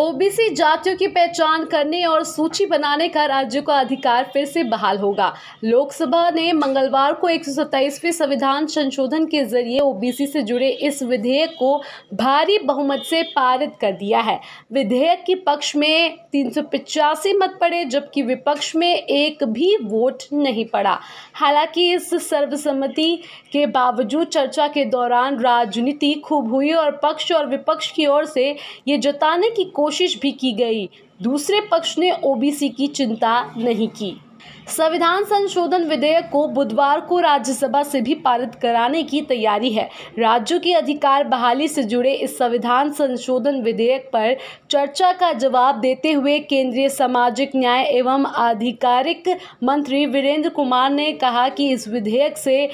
OBC जातियों की पहचान करने और सूची बनाने का राज्यों का अधिकार फिर से बहाल होगा लोकसभा ने मंगलवार को एक संविधान संशोधन के जरिए ओबीसी से जुड़े इस विधेयक को भारी बहुमत से पारित कर दिया है विधेयक के पक्ष में तीन मत पड़े जबकि विपक्ष में एक भी वोट नहीं पड़ा हालांकि इस सर्वसम्मति के बावजूद चर्चा के दौरान राजनीति खूब हुई और पक्ष और विपक्ष की ओर से ये जताने की कोशिश कोशिश भी की गई दूसरे पक्ष ने ओबीसी की चिंता नहीं की संविधान संशोधन विधेयक को बुधवार को राज्यसभा से भी पारित कराने की तैयारी है राज्यों के अधिकार बहाली से जुड़े इस संविधान संशोधन विधेयक पर चर्चा का जवाब देते हुए केंद्रीय सामाजिक न्याय एवं आधिकारिक मंत्री वीरेंद्र कुमार ने कहा कि इस विधेयक से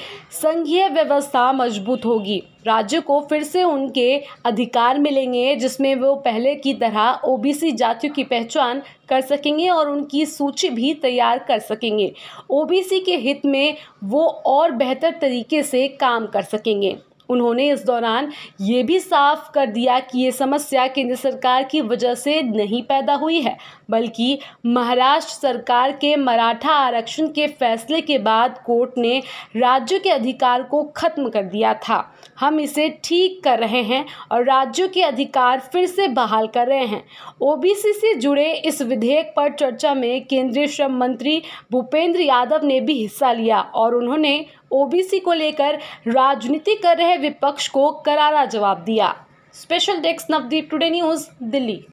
संघीय व्यवस्था मजबूत होगी राज्य को फिर से उनके अधिकार मिलेंगे जिसमें वो पहले की तरह ओबीसी जातियों की पहचान कर सकेंगे और उनकी सूची भी तैयार कर सकेंगे ओबीसी के हित में वो और बेहतर तरीके से काम कर सकेंगे उन्होंने इस दौरान ये भी साफ कर दिया कि ये समस्या केंद्र सरकार की वजह से नहीं पैदा हुई है बल्कि महाराष्ट्र सरकार के मराठा आरक्षण के फैसले के बाद कोर्ट ने राज्यों के अधिकार को खत्म कर दिया था हम इसे ठीक कर रहे हैं और राज्यों के अधिकार फिर से बहाल कर रहे हैं ओबीसी से जुड़े इस विधेयक पर चर्चा में केंद्रीय श्रम मंत्री भूपेंद्र यादव ने भी हिस्सा लिया और उन्होंने ओबीसी को लेकर राजनीति कर रहे विपक्ष को करारा जवाब दिया special desk Navdeep today news Delhi